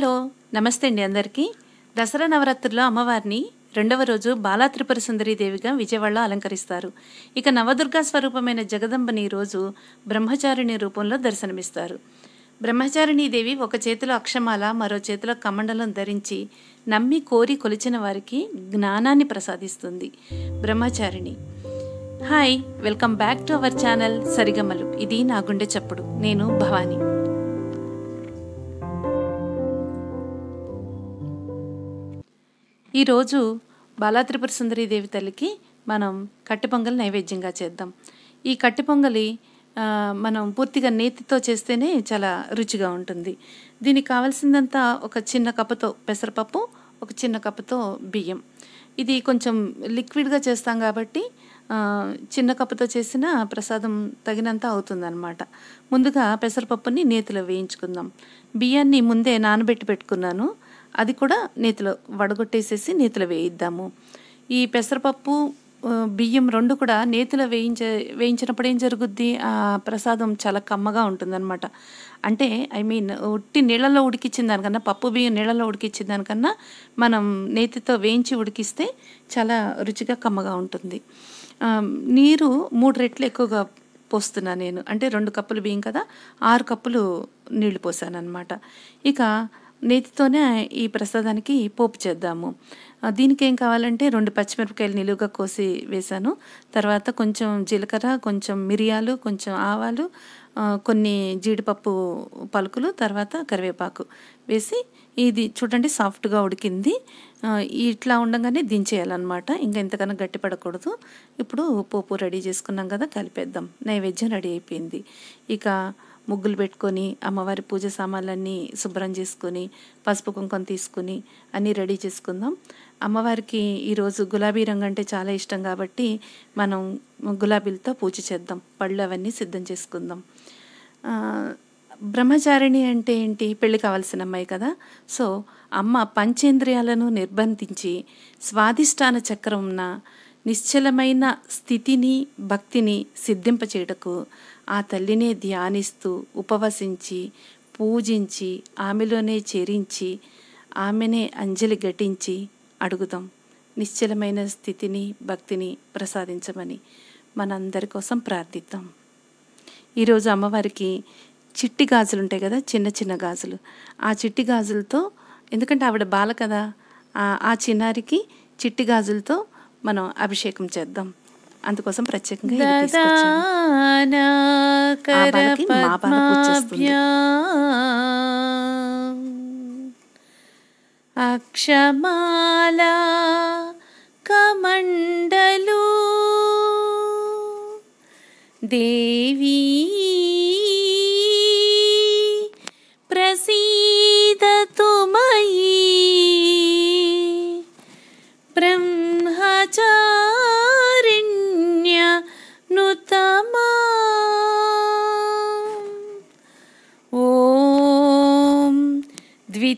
hello నమస్తే అండి అందరికీ దసరా నవరాత్రుల్లో అమ్మవారిని రెండవ రోజు బాలా త్రిపుర దేవిగా విజయవాడలో అలంకరిస్తారు ఇక నవదుర్గా స్వరూపమైన జగదంబని రోజు బ్రహ్మచారిణి రూపంలో దర్శనమిస్తారు దేవి ఒక చేతిలో అక్షమాల మరో చేతిలో కమండలం ధరించి నమ్మి కోరి కొలిచిన వారికి జ్ఞానాన్ని ప్రసాదిస్తుంది Brahmacharini hi welcome back to our channel Sarigamalu ఇది నా గుండె చప్పుడు నేను భవానీ ఈరోజు బాలాత్రిపుర సుందరీదేవి తల్లికి మనం కట్టి పొంగల్ నైవేద్యంగా చేద్దాం ఈ కట్టి పొంగలి మనం పూర్తిగా నేతితో చేస్తేనే చాలా రుచిగా ఉంటుంది దీనికి కావాల్సిందంతా ఒక చిన్న కప్పుతో పెసరపప్పు ఒక చిన్న కప్పుతో బియ్యం ఇది కొంచెం లిక్విడ్గా చేస్తాం కాబట్టి చిన్న కప్పుతో చేసిన ప్రసాదం తగినంత అవుతుందన్నమాట ముందుగా పెసరపప్పుని నేతిలో వేయించుకుందాం బియ్యాన్ని ముందే నానబెట్టి పెట్టుకున్నాను అది కూడా నేతిలో వడగొట్టేసేసి నేతిలో వేయిద్దాము ఈ పెసరపప్పు బియ్యం రెండు కూడా నేతిలో వేయించే వేయించినప్పుడు ఏం జరుగుద్ది ఆ ప్రసాదం చాలా కమ్మగా ఉంటుందన్నమాట అంటే ఐ మీన్ ఉట్టి నీళ్ళలో ఉడికించిన దానికన్నా పప్పు బియ్యం నీళ్ళలో ఉడికించిన దానికన్నా మనం నేతితో వేయించి ఉడికిస్తే చాలా రుచిగా కమ్మగా ఉంటుంది నీరు మూడు రెట్లు ఎక్కువగా పోస్తున్నా నేను అంటే రెండు కప్పులు బియ్యం కదా ఆరు కప్పులు నీళ్లు పోసాను అనమాట ఇక నేతితోనే ఈ ప్రసాదానికి పోపు చేద్దాము దీనికి ఏం కావాలంటే రెండు పచ్చిమిరపకాయలు నిలువుగా కోసి వేశాను తర్వాత కొంచెం జీలకర్ర కొంచెం మిరియాలు కొంచెం ఆవాలు కొన్ని జీడిపప్పు పలుకులు తర్వాత కరివేపాకు వేసి ఇది చూడండి సాఫ్ట్గా ఉడికింది ఇట్లా ఉండగానే దించేయాలన్నమాట ఇంకా ఇంతకన్నా గట్టిపడకూడదు ఇప్పుడు పోపు రెడీ చేసుకున్నాం కదా కలిపేద్దాం నైవేద్యం రెడీ అయిపోయింది ఇక ముగ్గులు పెట్టుకొని అమ్మవారి పూజ సామాన్లన్నీ శుభ్రం చేసుకొని పసుపు కుంకుమ తీసుకుని అన్నీ రెడీ చేసుకుందాం అమ్మవారికి ఈరోజు గులాబీ రంగు అంటే చాలా ఇష్టం కాబట్టి మనం గులాబీలతో పూజ చేద్దాం పళ్ళు అవన్నీ సిద్ధం చేసుకుందాం బ్రహ్మచారిణి అంటే ఏంటి పెళ్ళి కావాల్సిన అమ్మాయి కదా సో అమ్మ పంచేంద్రియాలను నిర్బంధించి స్వాధిష్టాన చక్రం ఉన్న నిశ్చలమైన స్థితిని భక్తిని సిద్ధింపచేయటకు ఆ తల్లినే ధ్యానిస్తూ ఉపవసించి పూజించి ఆమెలోనే చేరించి ఆమెనే అంజలి ఘటించి అడుగుదాం నిశ్చలమైన స్థితిని భక్తిని ప్రసాదించమని మనందరి కోసం ప్రార్థిద్దాం ఈరోజు అమ్మవారికి చిట్టి గాజులు ఉంటాయి కదా చిన్న చిన్న గాజులు ఆ చిట్టి గాజులతో ఎందుకంటే ఆవిడ బాల కదా ఆ చిన్నారికి చిట్టి గాజులతో మనం అభిషేకం చేద్దాం అందుకోసం ప్రత్యేకంగా అక్షమాల కమండలు దేవీ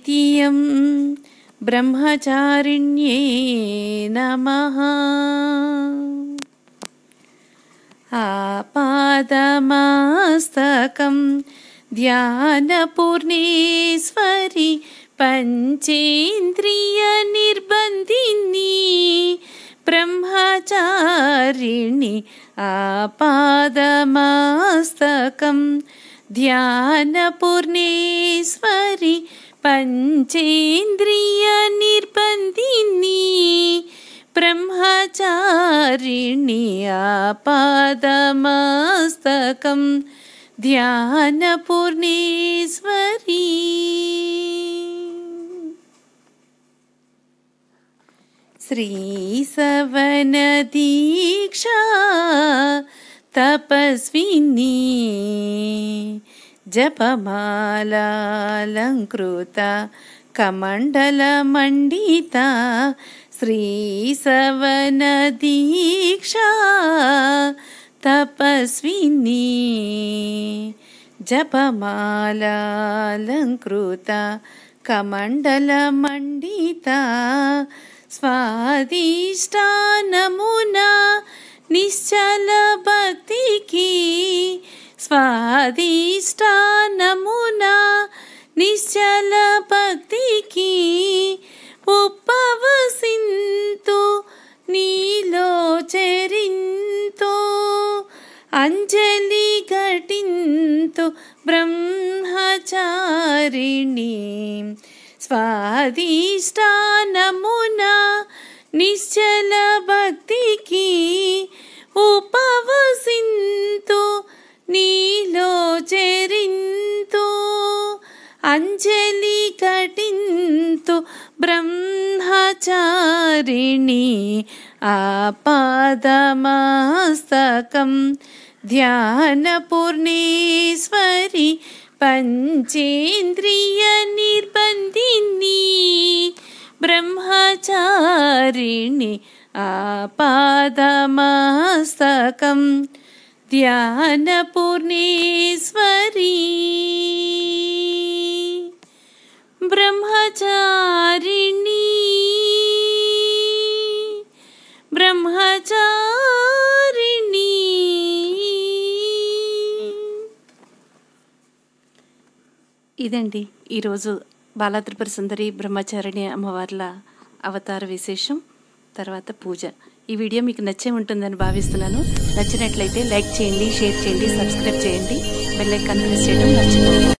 द्वितीयं ब्रह्मचारिण्ये नमः आपादमास्तकं ध्यानपूर्णेश्वरि पञ्चेन्द्रियनिर्बन्धिनी ब्रह्मचारिणि आपादमास्तकं ध्यानपूर्णे पञ्चेन्द्रियनिर्बन्धिनी ब्रह्मचारिणी आपादमस्तकं ध्यानपूर्णेश्वरी श्रीसवनदीक्षा तपस्विनी जपमालालङ्कृता कमण्डलमण्डिता श्रीसवनदीक्षा तपस्विनी जपमालालङ्कृता कमण्डलमण्डिता स्वादिष्टा नमुना निश्चलभक्तिकी స్వాధిష్టానమున నిశ్చల భక్తికి ఉపవసింతు నీలో చరింతు అంజలి ఘటింతు బ్రహ్మచారిణి స్వాధిష్టానమున నిశ్చల భక్తికి ఉపవ अञ्जलि कटिन्तु ब्रह्मचारिणी आपादमास्तकं ध्यानपूर्णेश्वरि पञ्चेन्द्रियनिर्बन्धिनी ब्रह्मचारिणि आपादमास्तकं ध्यानपूर्णेश्वरी బ్రహ్మచారిణి బ్రహ్మచారిణి ఇదండి ఈరోజు బాలాత్రిపుర సుందరి బ్రహ్మచారిణి అమ్మవార్ల అవతార విశేషం తర్వాత పూజ ఈ వీడియో మీకు నచ్చే ఉంటుందని భావిస్తున్నాను నచ్చినట్లయితే లైక్ చేయండి షేర్ చేయండి సబ్స్క్రైబ్ చేయండి బెల్లైకాన్ ప్రెస్ చేయడం మర్చిపోకండి